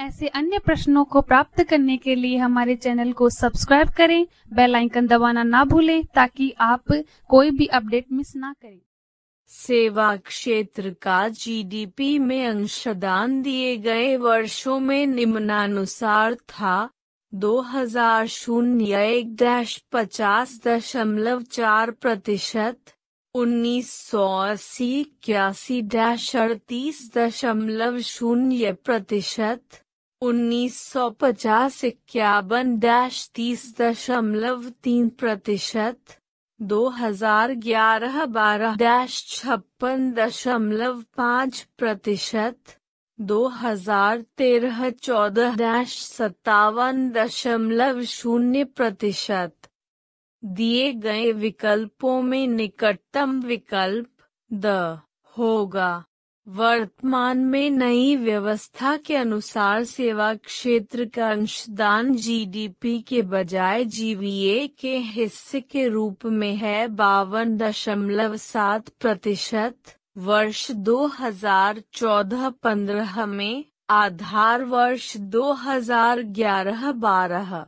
ऐसे अन्य प्रश्नों को प्राप्त करने के लिए हमारे चैनल को सब्सक्राइब करें बेल आइकन दबाना ना भूलें ताकि आप कोई भी अपडेट मिस ना करें सेवा क्षेत्र का जीडीपी में अंशदान दिए गए वर्षों में निम्नानुसार था दो हजार शून्य एक डैश पचास दशमलव चार प्रतिशत उन्नीस सौ अस्सी इक्यासी डैश अड़तीस दशमलव शून्य प्रतिशत उन्नीस सौ पचास इक्यावन डैश तीस दशमलव तीन प्रतिशत दो हजार ग्यारह बारह डैश छप्पन दशमलव पाँच प्रतिशत दो हजार तेरह चौदह डैश सत्तावन दशमलव शून्य प्रतिशत दिए गए विकल्पों में निकटतम विकल्प द होगा वर्तमान में नई व्यवस्था के अनुसार सेवा क्षेत्र का अंशदान जीडीपी के बजाय जीवीए के हिस्से के रूप में है बावन दशमलव सात प्रतिशत वर्ष 2014-15 में आधार वर्ष 2011-12